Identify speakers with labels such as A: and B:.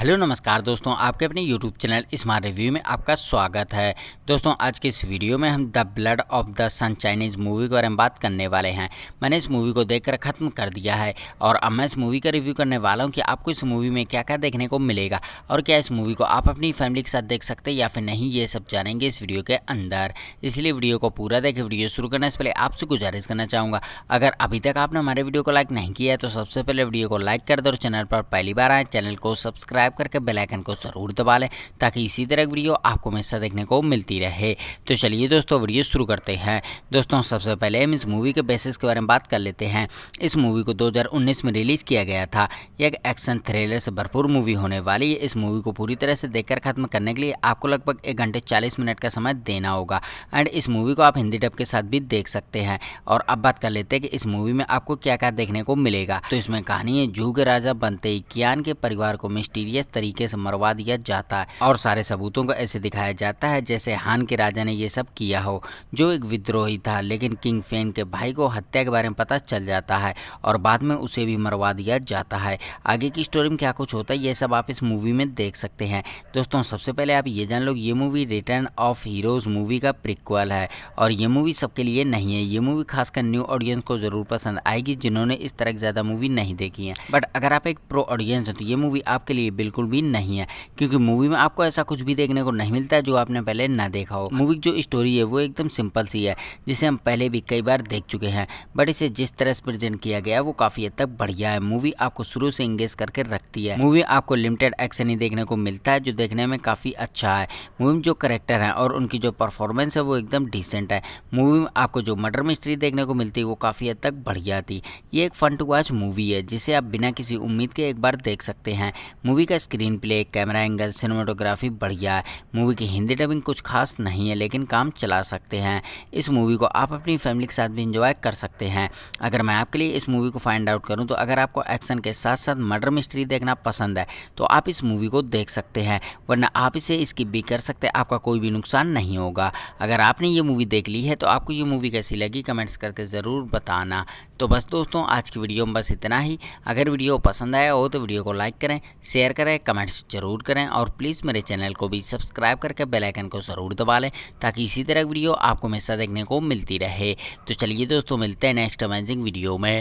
A: hello नमस्कार दोस्तों आपके अपने यूट्यूब चैनल स्मार्ट रिव्यू में आपका स्वागत है दोस्तों आज के इस वीडियो में हम the blood of the sun Chinese movie के बारे में बात करने वाले हैं मैंने इस मूवी को देखकर ख़त्म कर दिया है और अब मैं इस मूवी का रिव्यू करने वाला हूं कि आपको इस मूवी में क्या क्या देखने को मिलेगा और क्या इस मूवी को आप अपनी फैमिली के साथ देख सकते या फिर नहीं ये सब जानेंगे इस वीडियो के अंदर इसलिए वीडियो को पूरा देखें वीडियो शुरू करने से पहले आपसे गुजारिश करना चाहूँगा अगर अभी तक आपने हमारे वीडियो को लाइक नहीं किया है तो सबसे पहले वीडियो को लाइक कर दो और चैनल पर पहली बार आए चैनल को सब्सक्राइब सब्सक्राइब करके बेलाइकन को ज़रूर दबा लें ताकि इसी तरह की वीडियो आपको हमेशा देखने को मिलती रहे तो चलिए दोस्तों वीडियो शुरू करते हैं दोस्तों सबसे पहले हम इस मूवी के बेसिस के बारे में बात कर लेते हैं इस मूवी को 2019 में रिलीज़ किया गया था एक एक्शन थ्रिलर से भरपूर मूवी होने वाली है इस मूवी को पूरी तरह से देखकर ख़त्म करने के लिए आपको लगभग एक घंटे चालीस मिनट का समय देना होगा एंड इस मूवी को आप हिंदी डब के साथ भी देख सकते हैं और अब बात कर लेते हैं कि इस मूवी में आपको क्या क्या देखने को मिलेगा तो इसमें कहानी है जू के राजा बनते ही कियान के परिवार को मिस्टीरियस नाजायज तरीके से मरवा दिया जाता है और सारे सबूतों को ऐसे दिखाया जाता है जैसे हान के राजा ने ये सब किया हो जो एक विद्रोही था लेकिन किंग फेन के भाई को हत्या के बारे में पता चल जाता है और बाद में उसे भी मरवा दिया जाता है आगे की स्टोरी में क्या कुछ होता है ये सब आप इस मूवी में देख सकते हैं दोस्तों सबसे पहले आप ये जान लो ये movie return of heroes movie का प्रिक्वल है और ये मूवी सबके लिए नहीं है ये मूवी खासकर न्यू ऑडियंस को ज़रूर पसंद आएगी जिन्होंने इस तरह की ज़्यादा मूवी नहीं देखी है बट अगर आप एक प्रो ऑडियंस हैं तो ये मूवी आपके लिए बिल्कुल बिल्कुल भी नहीं है क्योंकि मूवी में आपको ऐसा कुछ भी देखने को नहीं मिलता है जो आपने पहले ना देखा हो मूवी की जो स्टोरी है वो एकदम सिंपल सी है जिसे हम पहले भी कई बार देख चुके हैं बट इसे जिस तरह से प्रेजेंट किया गया वो काफ़ी हद तक बढ़िया है मूवी आपको शुरू से इंगेज करके रखती है मूवी आपको लिमिटेड एक्शन ही देखने को मिलता है जो देखने में काफ़ी अच्छा है मूवी में जो करेक्टर है और उनकी जो परफॉर्मेंस है वो एकदम डिसेंट है मूवी में आपको जो मर्डर मिस्ट्री देखने को मिलती है वो काफ़ी हद तक बढ़िया थी ये एक फन टू वॉच मूवी है जिसे आप बिना किसी उम्मीद के एक बार देख सकते हैं मूवी का screenplay camera angle cinematography बढ़िया है मूवी की हिंदी डबिंग कुछ खास नहीं है लेकिन काम चला सकते हैं इस मूवी को आप अपनी फैमिली के साथ भी इंजॉय कर सकते हैं अगर मैं आपके लिए इस मूवी को फाइंड आउट करूँ तो अगर आपको एक्शन के साथ साथ मर्डर मिस्ट्री देखना पसंद है तो आप इस मूवी को देख सकते हैं वरना आप इसे इसकी भी कर सकते हैं आपका कोई भी नुकसान नहीं होगा अगर आपने ये मूवी देख ली है तो आपको ये मूवी कैसी लगी कमेंट्स करके ज़रूर बताना तो बस दोस्तों आज की वीडियो में बस इतना ही अगर वीडियो पसंद आया हो तो वीडियो को लाइक करें शेयर करें करें कमेंट्स जरूर करें और प्लीज़ मेरे चैनल को भी सब्सक्राइब करके बेलाइकन को ज़रूर दबा लें ताकि इसी तरह वीडियो आपको हमेशा देखने को मिलती रहे तो चलिए दोस्तों मिलते हैं नेक्स्ट अमेजिंग वीडियो में